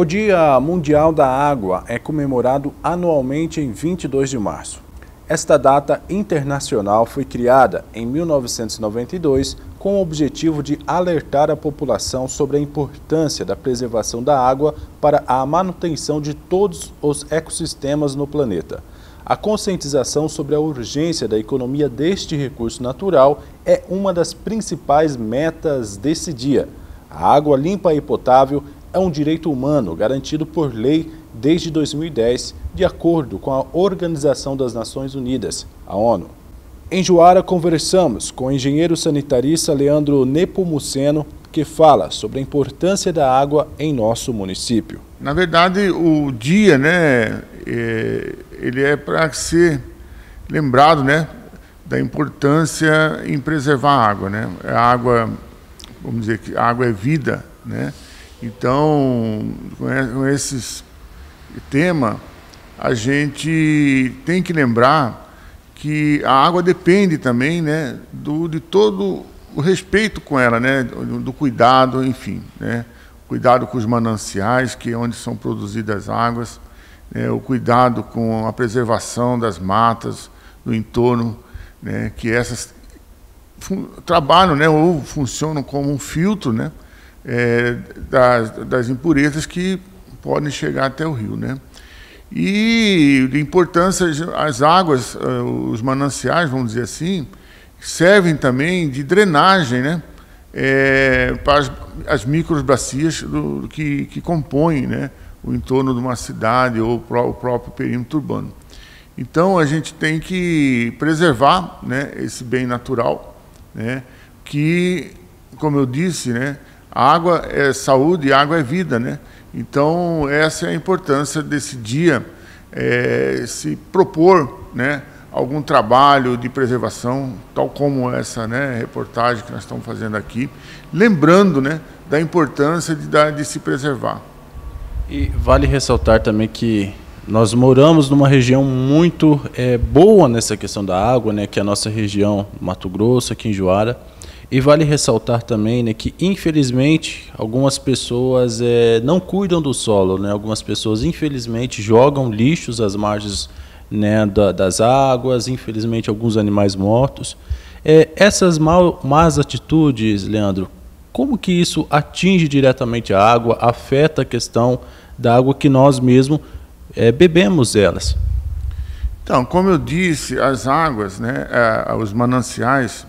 O Dia Mundial da Água é comemorado anualmente em 22 de março. Esta data internacional foi criada em 1992 com o objetivo de alertar a população sobre a importância da preservação da água para a manutenção de todos os ecossistemas no planeta. A conscientização sobre a urgência da economia deste recurso natural é uma das principais metas desse dia. A água limpa e potável é um direito humano garantido por lei desde 2010, de acordo com a Organização das Nações Unidas, a ONU. Em Juara, conversamos com o engenheiro sanitarista Leandro Nepomuceno, que fala sobre a importância da água em nosso município. Na verdade, o dia, né, é, ele é para ser lembrado, né, da importância em preservar a água, né? A água, vamos dizer que a água é vida, né? Então, com esses tema, a gente tem que lembrar que a água depende também né, do, de todo o respeito com ela, né, do, do cuidado, enfim. Né, cuidado com os mananciais, que é onde são produzidas as águas, né, o cuidado com a preservação das matas, do entorno, né, que essas trabalham né, ou funcionam como um filtro, né, é, das, das, impurezas que podem chegar até o rio. Né? E de importância, as águas, é, os mananciais, vamos dizer assim, servem também de drenagem né? É, para as, as microbacias do, que, que compõem né? o entorno de uma cidade ou o próprio perímetro urbano. Então a gente tem que preservar né, esse bem natural, né, que, como eu disse, né, água é saúde, e água é vida, né? Então, essa é a importância desse dia, é, se propor né, algum trabalho de preservação, tal como essa né, reportagem que nós estamos fazendo aqui, lembrando né, da importância de, de se preservar. E vale ressaltar também que nós moramos numa região muito é, boa nessa questão da água, né, que é a nossa região, Mato Grosso, aqui em Juara, e vale ressaltar também né, que, infelizmente, algumas pessoas é, não cuidam do solo. Né? Algumas pessoas, infelizmente, jogam lixos às margens né, da, das águas, infelizmente, alguns animais mortos. É, essas mal, más atitudes, Leandro, como que isso atinge diretamente a água, afeta a questão da água que nós mesmos é, bebemos elas? Então, como eu disse, as águas, né, é, os mananciais,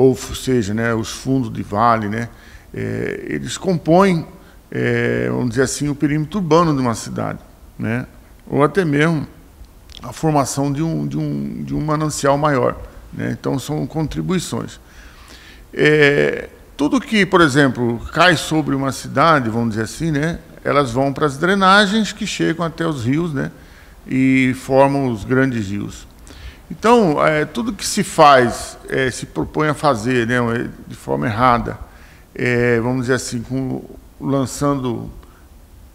ou seja, né, os fundos de vale, né, é, eles compõem, é, vamos dizer assim, o perímetro urbano de uma cidade, né, ou até mesmo a formação de um, de um, de um manancial maior. Né, então, são contribuições. É, tudo que, por exemplo, cai sobre uma cidade, vamos dizer assim, né, elas vão para as drenagens que chegam até os rios né, e formam os grandes rios. Então, é, tudo que se faz, é, se propõe a fazer né, é, de forma errada, é, vamos dizer assim, com, lançando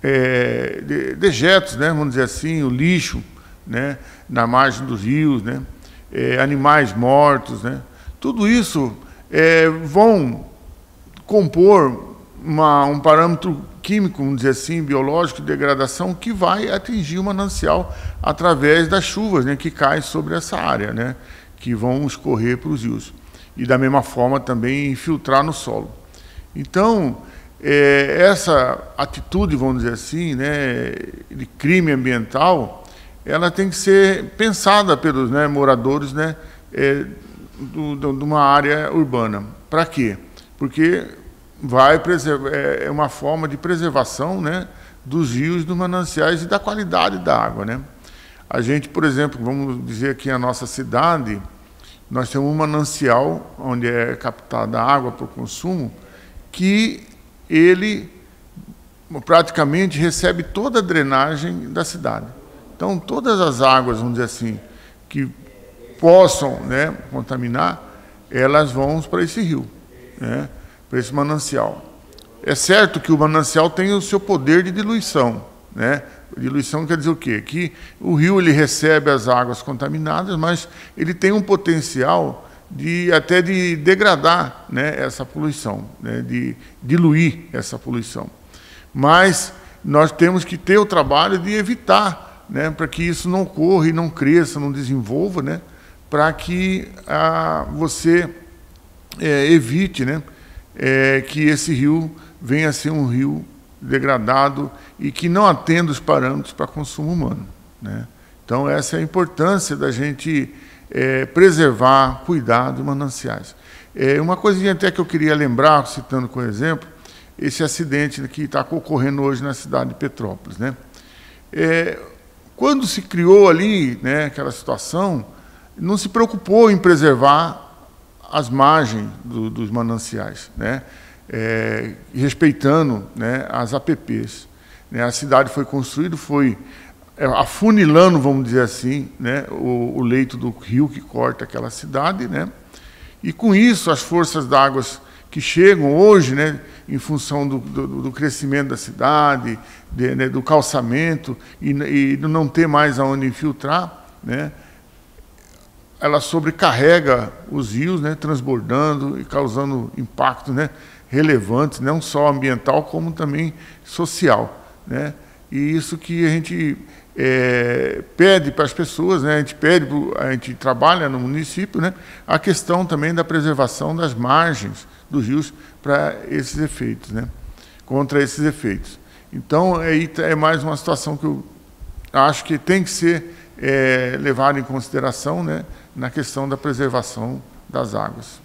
é, de, dejetos, né, vamos dizer assim, o lixo né, na margem dos rios, né, é, animais mortos, né, tudo isso vão compor uma, um parâmetro químico, vamos dizer assim, biológico, de degradação, que vai atingir o manancial através das chuvas né, que caem sobre essa área, né, que vão escorrer para os rios. E da mesma forma também infiltrar no solo. Então, é, essa atitude, vamos dizer assim, né, de crime ambiental, ela tem que ser pensada pelos né, moradores né, é, de uma área urbana. Para quê? Porque vai preservar, é, é uma forma de preservação né, dos rios, dos mananciais e da qualidade da água. Né? A gente, por exemplo, vamos dizer aqui a nossa cidade, nós temos um manancial onde é captada a água para o consumo, que ele praticamente recebe toda a drenagem da cidade. Então, todas as águas, vamos dizer assim, que possam né, contaminar, elas vão para esse rio. Né? para esse manancial. É certo que o manancial tem o seu poder de diluição, né? Diluição quer dizer o quê? Que o rio ele recebe as águas contaminadas, mas ele tem um potencial de até de degradar né, essa poluição, né, de diluir essa poluição. Mas nós temos que ter o trabalho de evitar, né, para que isso não ocorra e não cresça, não desenvolva, né, para que a, ah, você é, evite né, é, que esse rio venha a ser um rio degradado e que não atenda os parâmetros para consumo humano. Né? Então, essa é a importância da gente é, preservar, cuidar dos mananciais. É, uma coisinha até que eu queria lembrar, citando com exemplo, esse acidente que está ocorrendo hoje na cidade de Petrópolis. Né? É, quando se criou ali né, aquela situação, não se preocupou em preservar as margens do, dos mananciais, né? É, respeitando né, as APPs. Né? A cidade foi construída, foi é, afunilando, vamos dizer assim, né, o, o leito do rio que corta aquela cidade, né? E com isso, as forças d'água que chegam hoje, né, em função do, do, do crescimento da cidade, de, né, do calçamento e, e não ter mais aonde infiltrar, né, ela sobrecarrega os rios, né, transbordando e causando impactos né, relevantes, não só ambiental, como também social. Né? E isso que a gente é, pede para as pessoas, né, a gente pede, a gente trabalha no município, né, a questão também da preservação das margens dos rios para esses efeitos, né, contra esses efeitos. Então, aí é, é mais uma situação que eu acho que tem que ser é, levado em consideração né, na questão da preservação das águas.